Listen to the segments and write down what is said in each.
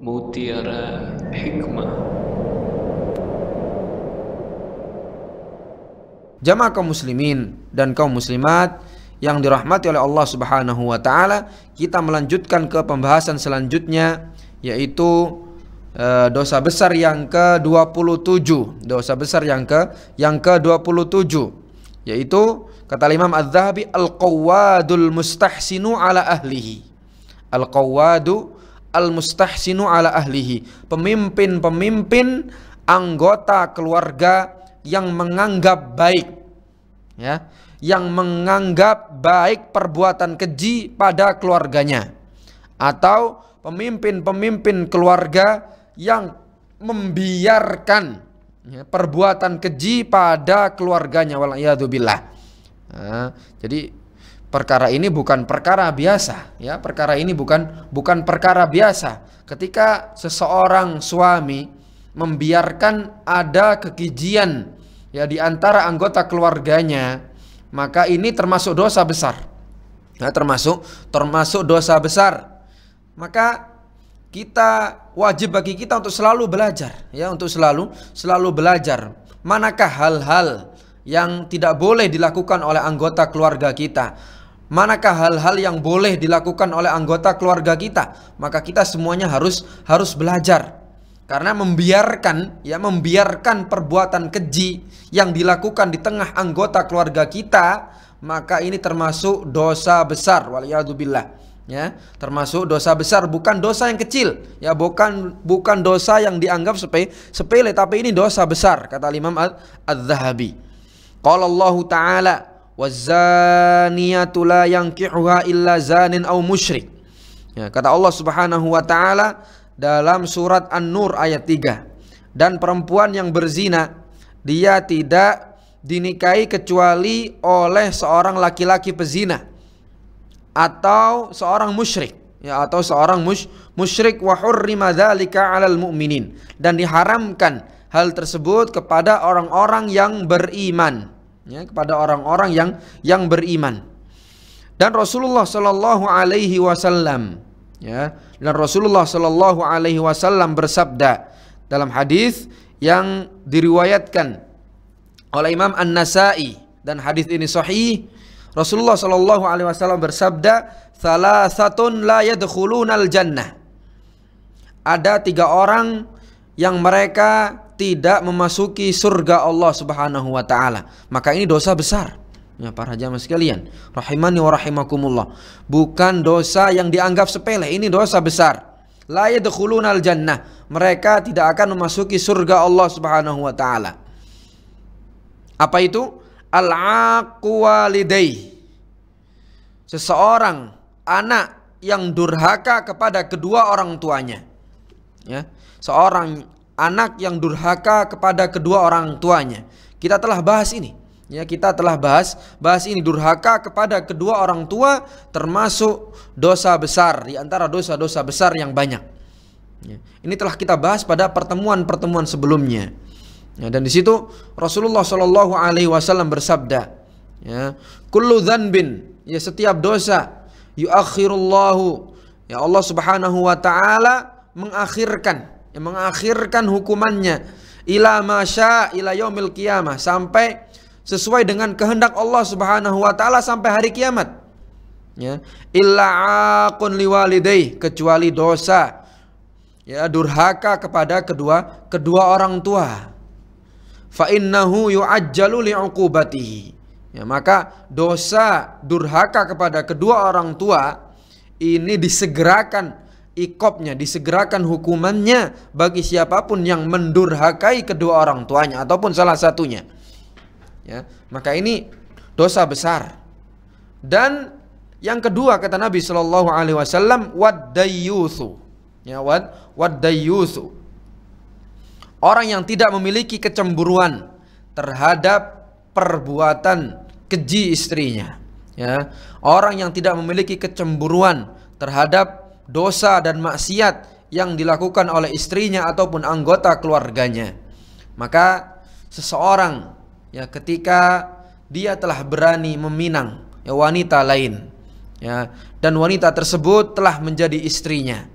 mutiara hikmah. Jamaah kaum muslimin dan kaum muslimat yang dirahmati oleh Allah Subhanahu wa taala, kita melanjutkan ke pembahasan selanjutnya yaitu e, dosa besar yang ke-27, dosa besar yang ke yang ke-27 yaitu kata Imam Az-Zahabi al-qawwadul mustahsinu ala ahlihi. Al-qawwadu al-mustahsinu ala ahlihi. Pemimpin-pemimpin anggota keluarga yang menganggap baik ya, yang menganggap baik perbuatan keji pada keluarganya atau pemimpin-pemimpin keluarga yang membiarkan ya, perbuatan keji pada keluarganya wal nah, ah, jadi perkara ini bukan perkara biasa ya perkara ini bukan bukan perkara biasa ketika seseorang suami membiarkan ada kekijian ya di antara anggota keluarganya maka ini termasuk dosa besar ya termasuk termasuk dosa besar maka kita wajib bagi kita untuk selalu belajar ya untuk selalu selalu belajar manakah hal-hal yang tidak boleh dilakukan oleh anggota keluarga kita Manakah hal-hal yang boleh dilakukan oleh anggota keluarga kita? Maka kita semuanya harus harus belajar. Karena membiarkan ya membiarkan perbuatan keji yang dilakukan di tengah anggota keluarga kita, maka ini termasuk dosa besar waliyadzubillah. Ya, termasuk dosa besar bukan dosa yang kecil, ya bukan bukan dosa yang dianggap sepe sepele tapi ini dosa besar kata Imam Al-Zahabi. Qala Allah Ta'ala wazaniyatu la yankihuha illa zanin au musyrik. Ya, kata Allah Subhanahu wa taala dalam surat An-Nur ayat 3. Dan perempuan yang berzina dia tidak dinikahi kecuali oleh seorang laki-laki pezina atau seorang musyrik ya atau seorang mus musyrik wa hurrima dzalika 'alal mu'minin dan diharamkan hal tersebut kepada orang-orang yang beriman ya, kepada orang-orang yang yang beriman. Dan Rasulullah Shallallahu Alaihi Wasallam ya dan Rasulullah Shallallahu Alaihi Wasallam bersabda dalam hadis yang diriwayatkan oleh Imam An Nasa'i dan hadis ini sahih Rasulullah Shallallahu Alaihi Wasallam bersabda salah satu la jannah ada tiga orang yang mereka tidak memasuki surga Allah Subhanahu wa taala. Maka ini dosa besar. Ya para jamaah sekalian, rahimani wa rahimakumullah. Bukan dosa yang dianggap sepele, ini dosa besar. La yadkhulunal jannah. Mereka tidak akan memasuki surga Allah Subhanahu wa taala. Apa itu? Al-aqwalidai. Seseorang anak yang durhaka kepada kedua orang tuanya. Ya. Seorang anak yang durhaka kepada kedua orang tuanya. Kita telah bahas ini. Ya, kita telah bahas bahas ini durhaka kepada kedua orang tua termasuk dosa besar di antara dosa-dosa besar yang banyak. Ya, ini telah kita bahas pada pertemuan-pertemuan sebelumnya. Ya, dan di situ Rasulullah Shallallahu Alaihi Wasallam bersabda, ya, kullu dhanbin, ya setiap dosa yuakhirullahu ya Allah Subhanahu Wa Taala mengakhirkan yang mengakhirkan hukumannya ila masya ila yaumil qiyamah sampai sesuai dengan kehendak Allah Subhanahu wa taala sampai hari kiamat. Ya, illa aqun liwalidayh kecuali dosa ya durhaka kepada kedua kedua orang tua. Fa innahu yu'ajjalu li'uqubatihi. Ya, maka dosa durhaka kepada kedua orang tua ini disegerakan ikopnya, disegerakan hukumannya bagi siapapun yang mendurhakai kedua orang tuanya ataupun salah satunya. Ya, maka ini dosa besar. Dan yang kedua kata Nabi Shallallahu Alaihi Wasallam wadayyusu, ya wad wadayyusu. Orang yang tidak memiliki kecemburuan terhadap perbuatan keji istrinya, ya orang yang tidak memiliki kecemburuan terhadap dosa dan maksiat yang dilakukan oleh istrinya ataupun anggota keluarganya. Maka seseorang ya ketika dia telah berani meminang ya wanita lain ya dan wanita tersebut telah menjadi istrinya,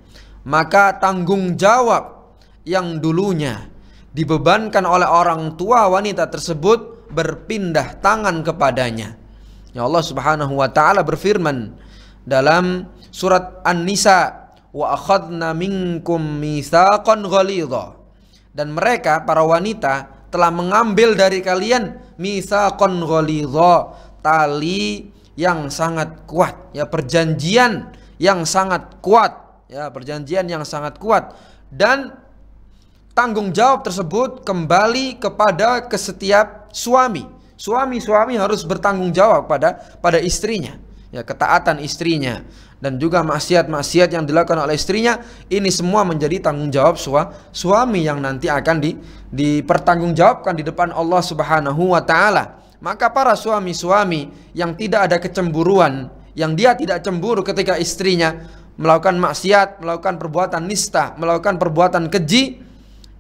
maka tanggung jawab yang dulunya dibebankan oleh orang tua wanita tersebut berpindah tangan kepadanya. Ya Allah Subhanahu wa taala berfirman dalam Surat An-Nisa wa akhadna minkum mitsaqan ghalidha. Dan mereka para wanita telah mengambil dari kalian mitsaqan ghalidha, tali yang sangat kuat, ya perjanjian yang sangat kuat, ya perjanjian yang sangat kuat dan tanggung jawab tersebut kembali kepada ke setiap suami. Suami-suami harus bertanggung jawab pada pada istrinya ya ketaatan istrinya dan juga maksiat-maksiat yang dilakukan oleh istrinya ini semua menjadi tanggung jawab su suami yang nanti akan di dipertanggungjawabkan di depan Allah Subhanahu wa taala. Maka para suami-suami yang tidak ada kecemburuan, yang dia tidak cemburu ketika istrinya melakukan maksiat, melakukan perbuatan nista, melakukan perbuatan keji,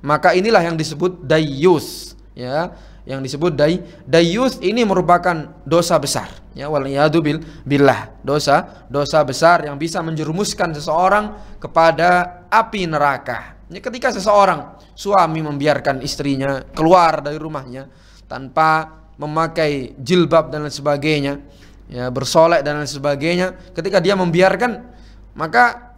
maka inilah yang disebut dayus, ya yang disebut day dayuth ini merupakan dosa besar ya waliyadu bil billah dosa dosa besar yang bisa menjerumuskan seseorang kepada api neraka ya, ketika seseorang suami membiarkan istrinya keluar dari rumahnya tanpa memakai jilbab dan lain sebagainya ya bersolek dan lain sebagainya ketika dia membiarkan maka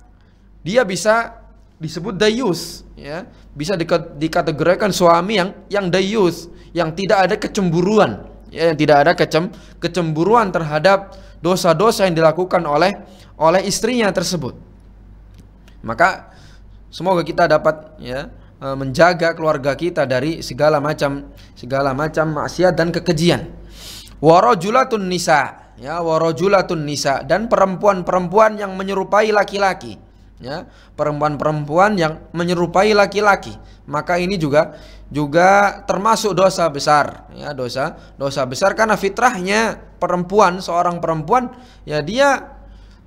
dia bisa disebut dayus ya bisa dikategorikan suami yang yang dayus yang tidak ada kecemburuan, ya, yang tidak ada kecem kecemburuan terhadap dosa-dosa yang dilakukan oleh oleh istrinya tersebut. Maka semoga kita dapat ya e, menjaga keluarga kita dari segala macam segala macam maksiat dan kekejian. warojulatun nisa, ya warojulatun nisa dan perempuan-perempuan yang menyerupai laki-laki ya perempuan-perempuan yang menyerupai laki-laki maka ini juga juga termasuk dosa besar ya dosa dosa besar karena fitrahnya perempuan seorang perempuan ya dia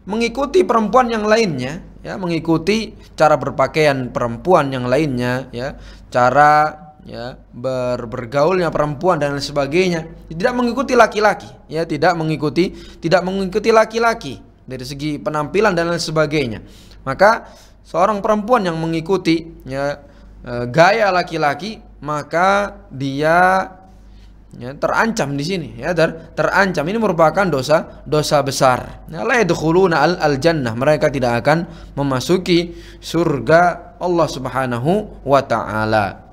mengikuti perempuan yang lainnya ya mengikuti cara berpakaian perempuan yang lainnya ya cara ya ber, bergaulnya perempuan dan lain sebagainya tidak mengikuti laki-laki ya tidak mengikuti tidak mengikuti laki-laki dari segi penampilan dan lain sebagainya maka seorang perempuan yang mengikuti ya e, gaya laki-laki maka dia ya, terancam di sini ya ter, terancam ini merupakan dosa dosa besar. Ya, la al, al jannah mereka tidak akan memasuki surga Allah Subhanahu wa taala.